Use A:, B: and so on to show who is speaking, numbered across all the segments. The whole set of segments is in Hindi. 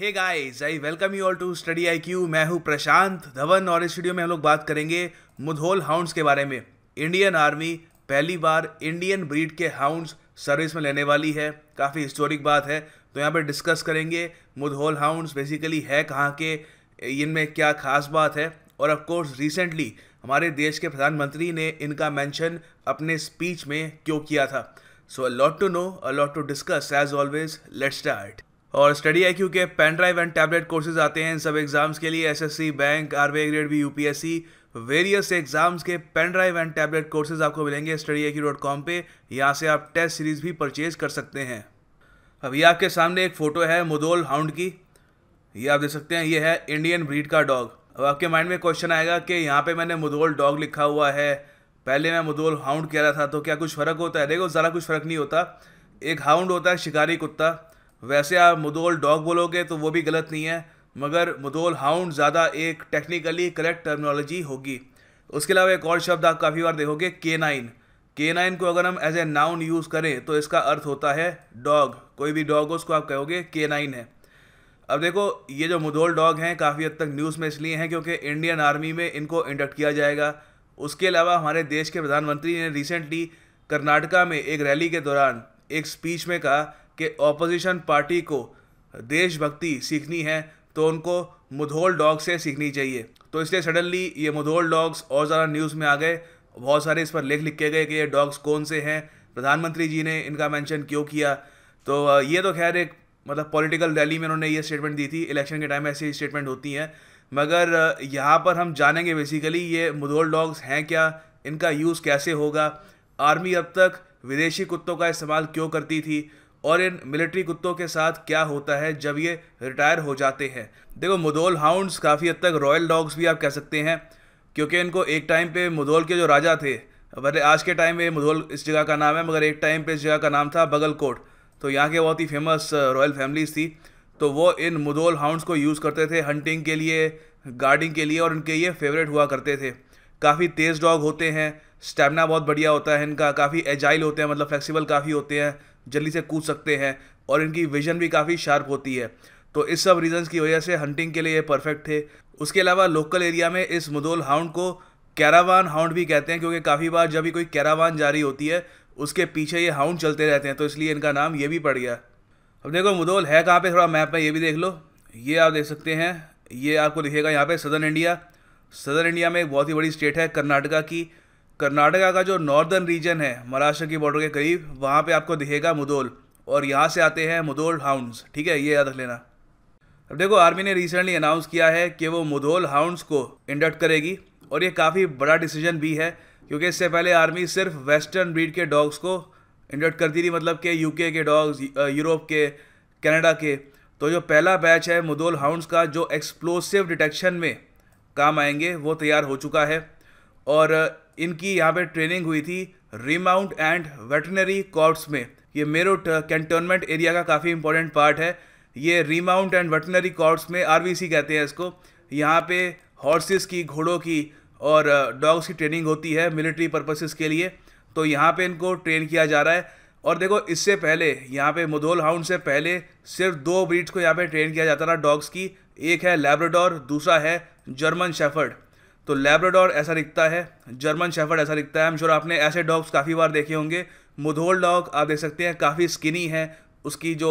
A: Hey guys I welcome you all to study I Q मैं हूँ प्रशांत धवन और इस वीडियो में हम लोग बात करेंगे मुधोल हाउंड्स के बारे में इंडियन आर्मी पहली बार इंडियन ब्रीड के हाउंड्स सर्विस में लेने वाली है काफ़ी हिस्टोरिक बात है तो यहाँ पर डिस्कस करेंगे मुधोल हाउंड्स बेसिकली है कहाँ के इनमें क्या खास बात है और अफकोर्स रिसेंटली हमारे देश के प्रधानमंत्री ने इनका मेंशन अपने स्पीच में क्यों किया था so a lot to know a lot to discuss as always let start और स्टडी आई क्यू के pen drive and tablet courses आते हैं इन सब एग्ज़ाम्स के लिए S S C bank RBI grade B C various exams के pen drive and tablet courses आपको मिलेंगे study I Q dot com पर यहाँ से आप टेस्ट सीरीज़ भी परचेज कर सकते हैं अब ये आपके सामने एक फ़ोटो है मुदोल हाउंड की ये आप देख सकते हैं ये है इंडियन ब्रीड का डॉग अब आपके माइंड में क्वेश्चन आएगा कि यहाँ पे मैंने मुदोल डॉग लिखा हुआ है पहले मैं मुदोल हाउंड कह रहा था तो क्या कुछ फ़र्क होता है देखो ज़रा कुछ फ़र्क नहीं होता एक हाउंड होता है शिकारी कुत्ता वैसे आप मुदोल डॉग बोलोगे तो वो भी गलत नहीं है मगर मुदोल हाउंड ज़्यादा एक टेक्निकली करेक्ट टर्मिनोलॉजी होगी उसके अलावा एक और शब्द आप काफ़ी बार देखोगे के नाइन के नाइन को अगर हम एज ए नाउन यूज़ करें तो इसका अर्थ होता है डॉग कोई भी डॉग हो उसको आप कहोगे के नाइन है अब देखो ये जो मुधोल डॉग हैं काफ़ी हद तक न्यूज़ में इसलिए हैं क्योंकि इंडियन आर्मी में इनको इंडक्ट किया जाएगा उसके अलावा हमारे देश के प्रधानमंत्री ने रिसेंटली कर्नाटका में एक रैली के दौरान एक स्पीच में कहा कि ऑपोजिशन पार्टी को देशभक्ति सीखनी है तो उनको मुधोल डॉग से सीखनी चाहिए तो इसलिए सडनली ये मुधोल डॉग्स और ज़्यादा न्यूज़ में आ गए बहुत सारे इस पर लेख लिखे गए कि ये डॉग्स कौन से हैं प्रधानमंत्री जी ने इनका मेंशन क्यों किया तो ये तो खैर एक मतलब पॉलिटिकल रैली में उन्होंने ये स्टेटमेंट दी थी इलेक्शन के टाइम ऐसी स्टेटमेंट होती हैं मगर यहाँ पर हम जानेंगे बेसिकली ये मुधोल डॉग्स हैं क्या इनका यूज़ कैसे होगा आर्मी अब तक विदेशी कुत्तों का इस्तेमाल क्यों करती थी और इन मिलिट्री कुत्तों के साथ क्या होता है जब ये रिटायर हो जाते हैं देखो मुदोल हाउंड्स काफ़ी हद तक रॉयल डॉग्स भी आप कह सकते हैं क्योंकि इनको एक टाइम पे मुदोल के जो राजा थे भले आज के टाइम में मुदोल इस जगह का नाम है मगर एक टाइम पे इस जगह का नाम था बगल कोट तो यहाँ के बहुत ही फेमस रॉयल फैमिलीज थी तो वो इन मुदोल हाउंड्स को यूज़ करते थे हंटिंग के लिए गार्डिंग के लिए और इनके ये फेवरेट हुआ करते थे काफ़ी तेज़ डॉग होते हैं स्टेमिना बहुत बढ़िया होता है इनका काफ़ी एजाइल होते हैं मतलब फ्लेक्सिबल काफ़ी होते हैं जल्दी से कूद सकते हैं और इनकी विजन भी काफ़ी शार्प होती है तो इस सब रीजंस की वजह से हंटिंग के लिए ये परफेक्ट थे उसके अलावा लोकल एरिया में इस मुदोल हाउंड को कैरावान हाउंड भी कहते हैं क्योंकि काफ़ी बार जब भी कोई कैरावान जारी होती है उसके पीछे ये हाउंड चलते रहते हैं तो इसलिए इनका नाम ये भी पड़ गया अब देखो मुदोल है कहाँ पे थोड़ा मैप में ये भी देख लो ये आप देख सकते हैं ये आपको दिखेगा यहाँ पे सदर्न इंडिया सदर्न इंडिया में एक बहुत ही बड़ी स्टेट है कर्नाटका की कर्नाटका का जो नॉर्दर्न रीजन है महाराष्ट्र की बॉर्डर के करीब वहाँ पे आपको दिखेगा मुदोल और यहाँ से आते हैं मुदोल हाउंड्स ठीक है ये याद रख लेना अब देखो आर्मी ने रिसेंटली अनाउंस किया है कि वो मुदोल हाउंड्स को इंडक्ट करेगी और ये काफ़ी बड़ा डिसीजन भी है क्योंकि इससे पहले आर्मी सिर्फ वेस्टर्न ब्रीड के डॉग्स को इंडक्ट करती थी मतलब के यूके uh, के डॉग्स यूरोप के कनाडा के तो जो पहला बैच है मुदोल हाउंड्स का जो एक्सप्लोसिव डिटेक्शन में काम आएंगे वो तैयार हो चुका है और इनकी यहाँ पे ट्रेनिंग हुई थी रीमाउंट एंड वेटनरी कॉर्प्स में ये मेरठ कैंटोनमेंट एरिया का काफ़ी इंपॉर्टेंट पार्ट है ये रीमाउंट एंड वेटनरी कॉर्प्स में आर कहते हैं इसको यहाँ पे हॉर्सेस की घोड़ों की और डॉग्स uh, की ट्रेनिंग होती है मिलिट्री पर्पसेस के लिए तो यहाँ पे इनको ट्रेन किया जा रहा है और देखो इससे पहले यहाँ पे मुधोल हाउंड से पहले सिर्फ दो ब्रीड्स को यहाँ पे ट्रेन किया जाता था डॉग्स की एक है लेब्राडोर दूसरा है जर्मन शेफर्ड तो लेब्राडोर ऐसा दिखता है जर्मन शेफर्ड ऐसा दिखता है हम श्योर आपने ऐसे डॉग्स काफ़ी बार देखे होंगे मुधोल डॉग आप देख सकते हैं काफ़ी स्किनी है उसकी जो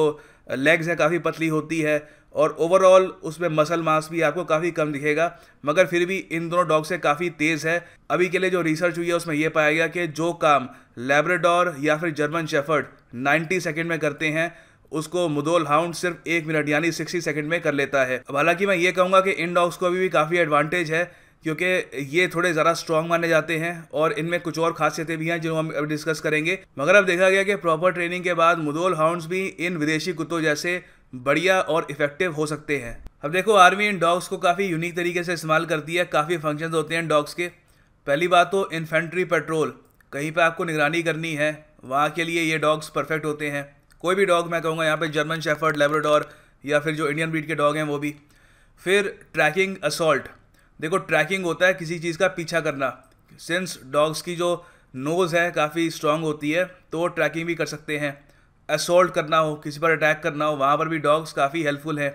A: लेग्स है काफ़ी पतली होती है और ओवरऑल उसमें मसल मास भी आपको काफ़ी कम दिखेगा मगर फिर भी इन दोनों डॉग से काफ़ी तेज़ है अभी के लिए जो रिसर्च हुई है उसमें यह पाया गया कि जो काम लेब्रेडोर या फिर जर्मन शेफर्ड 90 सेकंड में करते हैं उसको मुदोल हाउंड सिर्फ एक मिनट यानी 60 सेकंड में कर लेता है हालांकि मैं ये कहूँगा कि इन डॉग्स को अभी भी काफ़ी एडवांटेज है क्योंकि ये थोड़े ज़रा स्ट्रॉन्ग माने जाते हैं और इनमें कुछ और खासियतें भी हैं जो हम अब डिस्कस करेंगे मगर अब देखा गया कि प्रॉपर ट्रेनिंग के बाद मुदोल हाउंड्स भी इन विदेशी कुत्तों जैसे बढ़िया और इफेक्टिव हो सकते हैं अब देखो आर्मी इन डॉग्स को काफ़ी यूनिक तरीके से इस्तेमाल करती है काफ़ी फंक्शन होते हैं डॉग्स के पहली बात तो इन्फेंट्री पेट्रोल कहीं पर आपको निगरानी करनी है वहाँ के लिए ये डॉग्स परफेक्ट होते हैं कोई भी डॉग मैं कहूँगा यहाँ पर जर्मन शेफर्ड लेबरडोर या फिर जो इंडियन ब्रीड के डॉग हैं वो भी फिर ट्रैकिंग असॉल्ट देखो ट्रैकिंग होता है किसी चीज़ का पीछा करना सिंस डॉग्स की जो नोज़ है काफ़ी स्ट्रांग होती है तो वो ट्रैकिंग भी कर सकते हैं असोल्ट करना हो किसी पर अटैक करना हो वहाँ पर भी डॉग्स काफ़ी हेल्पफुल हैं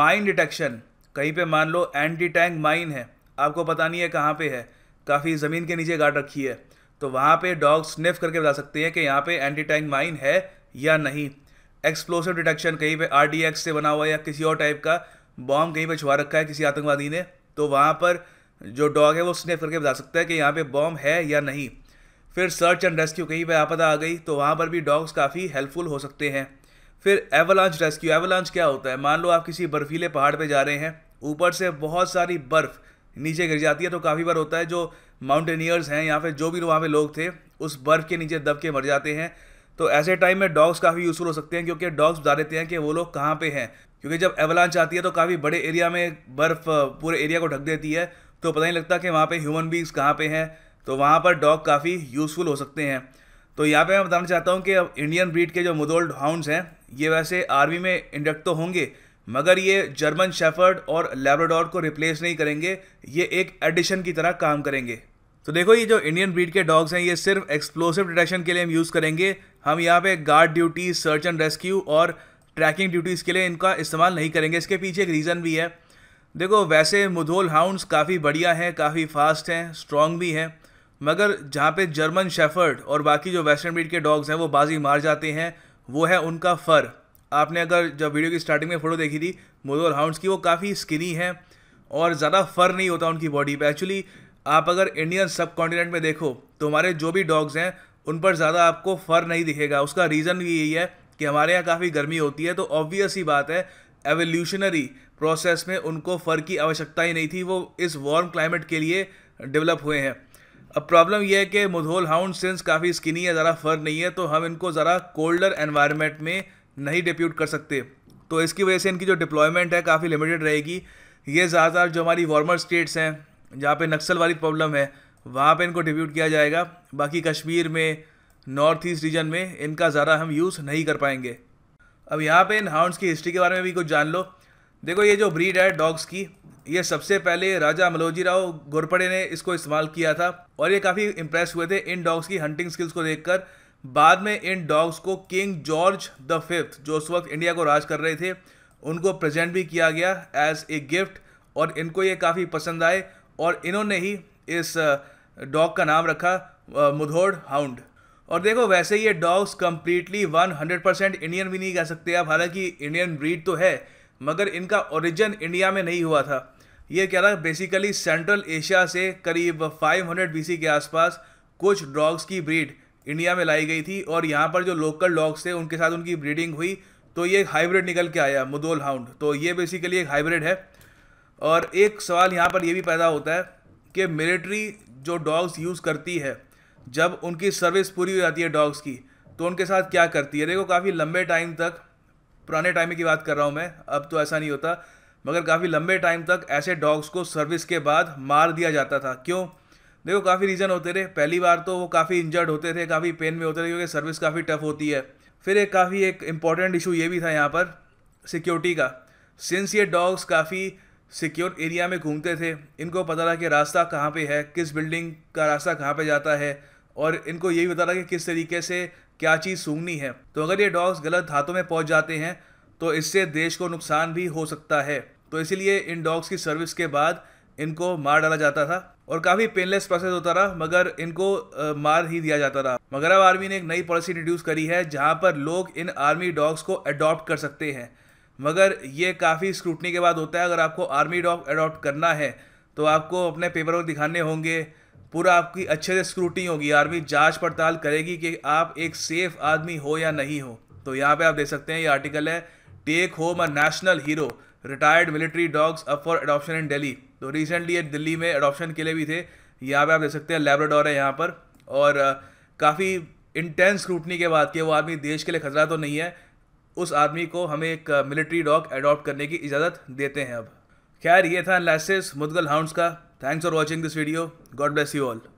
A: माइन डिटेक्शन कहीं पे मान लो एंटी टैंक माइन है आपको पता नहीं है कहाँ पे है काफ़ी ज़मीन के नीचे गाड़ रखी है तो वहाँ पे डॉग स्निफ करके बता सकते हैं कि यहाँ पे एंटी टैंक माइन है या नहीं एक्सप्लोसिव डिटेक्शन कहीं पे आर से बना हुआ है या किसी और टाइप का बॉम्ब कहीं पे छुआ रखा है किसी आतंकवादी ने तो वहाँ पर जो डॉग है वो स्नैप करके बता सकता है कि यहाँ पे बॉम्ब है या नहीं फिर सर्च एंड रेस्क्यू कहीं पर आपदा आ गई तो वहाँ पर भी डॉग्स काफ़ी हेल्पफुल हो सकते हैं फिर एवलांच रेस्क्यू एवलांच क्या होता है मान लो आप किसी बर्फीले पहाड़ पर जा रहे हैं ऊपर से बहुत सारी बर्फ़ नीचे गिर जाती है तो काफ़ी बार होता है जो माउंटेनियर्स हैं या फिर जो भी वहाँ पे लोग थे उस बर्फ़ के नीचे दब के मर जाते हैं तो ऐसे टाइम में डॉग्स काफ़ी यूज़फुल हो सकते हैं क्योंकि डॉग्स बता देते हैं कि वो लोग कहाँ पे हैं क्योंकि जब एवलांच आती है तो काफ़ी बड़े एरिया में बर्फ़ पूरे एरिया को ढक देती है तो पता नहीं लगता कि वहाँ पे ह्यूमन बींग्स कहाँ पे हैं तो वहाँ पर डॉग काफ़ी यूज़फुल हो सकते हैं तो यहाँ पे मैं बताना चाहता हूँ कि अब इंडियन ब्रीड के जो मुदोल्ड हाउंड्स हैं ये वैसे आर्मी में इंडक्ट तो होंगे मगर ये जर्मन शेफर्ड और लेबराडोर को रिप्लेस नहीं करेंगे ये एक एडिशन की तरह काम करेंगे तो देखो ये जो इंडियन ब्रीड के डॉग्स हैं ये सिर्फ एक्सप्लोसिव डिटेक्शन के लिए हम यूज़ करेंगे हम यहाँ पे guard duty search and rescue और ट्रैकिंग ड्यूटीज़ के लिए इनका इस्तेमाल नहीं करेंगे इसके पीछे एक रीज़न भी है देखो वैसे मुधोल हाउंड्स काफ़ी बढ़िया हैं काफ़ी फास्ट हैं स्ट्रॉन्ग भी हैं मगर जहाँ पे जर्मन शेफर्ड और बाकी जो वेस्टर्न ब्रीड के डॉग्स हैं वो बाजी मार जाते हैं वो है उनका फ़र आपने अगर जब वीडियो की स्टार्टिंग में फ़ोटो देखी थी मुधोल हाउंड्स की वो काफ़ी स्किनी हैं और ज़्यादा फ़र नहीं होता उनकी बॉडी पर एक्चुअली आप अगर इंडियन सब कॉन्टिनेंट में देखो तो हमारे जो भी डॉग्स हैं उन पर ज़्यादा आपको फ़र नहीं दिखेगा उसका रीज़न भी यही है कि हमारे यहाँ काफ़ी गर्मी होती है तो ऑब्वियस ही बात है एवोल्यूशनरी प्रोसेस में उनको फर की आवश्यकता ही नहीं थी वो इस वार्म क्लाइमेट के लिए डेवलप हुए हैं अब प्रॉब्लम यह है कि मुधोल हाउंड सेंस काफ़ी स्किनी है ज़रा फर नहीं है तो हम इनको ज़रा कोल्डर एनवायरमेंट में नहीं डिप्यूट कर सकते तो इसकी वजह से इनकी जो डिप्लॉयमेंट है काफ़ी लिमिटेड रहेगी ये ज़्यादातर जो हमारी वार्मर स्टेट्स हैं जहाँ पे नक्सल वाली प्रॉब्लम है वहाँ पे इनको डिप्यूट किया जाएगा बाकी कश्मीर में नॉर्थ ईस्ट रीजन में इनका ज़्यादा हम यूज़ नहीं कर पाएंगे अब यहाँ पे इन हाउंड्स की हिस्ट्री के बारे में भी कुछ जान लो देखो ये जो ब्रीड है डॉग्स की ये सबसे पहले राजा मलोजी राव घोरपड़े ने इसको इस्तेमाल किया था और ये काफ़ी इम्प्रेस हुए थे इन डॉग्स की हंटिंग स्किल्स को देखकर बाद में इन डॉग्स को किंग जॉर्ज द फिफ्थ जो उस वक्त इंडिया को राज कर रहे थे उनको प्रेजेंट भी किया गया एज ए गिफ्ट और इनको ये काफ़ी पसंद आए और इन्होंने ही इस डॉग का नाम रखा मुधोड़ हाउंड और देखो वैसे ये डॉग्स कम्प्लीटली 100% इंडियन भी नहीं कह सकते आप हालांकि इंडियन ब्रीड तो है मगर इनका ओरिजिन इंडिया में नहीं हुआ था ये क्या था बेसिकली सेंट्रल एशिया से करीब 500 हंड्रेड के आसपास कुछ डॉग्स की ब्रीड इंडिया में लाई गई थी और यहाँ पर जो लोकल डॉग्स थे उनके साथ उनकी ब्रीडिंग हुई तो ये एक हाइब्रिड निकल के आया मुदोल हाउंड तो ये बेसिकली एक हाइब्रिड है और एक सवाल यहाँ पर यह भी पैदा होता है कि मिलिट्री जो डॉग्स यूज़ करती है जब उनकी सर्विस पूरी हो जाती है डॉग्स की तो उनके साथ क्या करती है देखो काफ़ी लंबे टाइम तक पुराने टाइम की बात कर रहा हूँ मैं अब तो ऐसा नहीं होता मगर काफ़ी लंबे टाइम तक ऐसे डॉग्स को सर्विस के बाद मार दिया जाता था क्यों देखो काफ़ी रीज़न होते थे पहली बार तो वो काफ़ी इंजर्ड होते थे काफ़ी पेन में होते थे क्योंकि सर्विस काफ़ी टफ होती है फिर एक काफ़ी एक इम्पॉर्टेंट इशू ये भी था यहाँ पर सिक्योरिटी का सिंस ये डॉग्स काफ़ी सिक्योर एरिया में घूमते थे इनको पता था कि रास्ता कहाँ पे है किस बिल्डिंग का रास्ता कहाँ पे जाता है और इनको ये भी है कि किस तरीके से क्या चीज़ सूंघनी है तो अगर ये डॉग्स गलत हाथों में पहुँच जाते हैं तो इससे देश को नुकसान भी हो सकता है तो इसीलिए इन डॉग्स की सर्विस के बाद इनको मार डाला जाता था और काफ़ी पेनलेस प्रोसेस होता रहा मगर इनको आ, मार ही दिया जाता रहा मगर अब आर्मी ने एक नई पॉलिसी इंट्रोड्यूस करी है जहां पर लोग इन आर्मी डॉग्स को अडॉप्ट कर सकते हैं मगर ये काफ़ी स्क्रूटनी के बाद होता है अगर आपको आर्मी डॉग अडॉप्ट करना है तो आपको अपने पेपर वर्क दिखाने होंगे पूरा आपकी अच्छे से स्क्रूटी होगी आर्मी जांच पड़ताल करेगी कि आप एक सेफ आदमी हो या नहीं हो तो यहाँ पे आप देख सकते हैं ये आर्टिकल है take home a national hero retired military dogs up for adoption in Delhi तो रिसेंटली ये दिल्ली में एडॉप्शन के लिए भी थे यहाँ पे आप देख सकते हैं लेबराडोर है यहाँ पर और काफ़ी इंटेंस स्क्रूटनी के बाद कि वो आदमी देश के लिए खतरा तो नहीं है उस आदमी को हमें एक मिलिट्री डॉग एडॉप्ट करने की इजाज़त देते हैं अब खैर ये था लैसेस मुदगल हाउंड्स का Thanks for watching this video. God bless you all.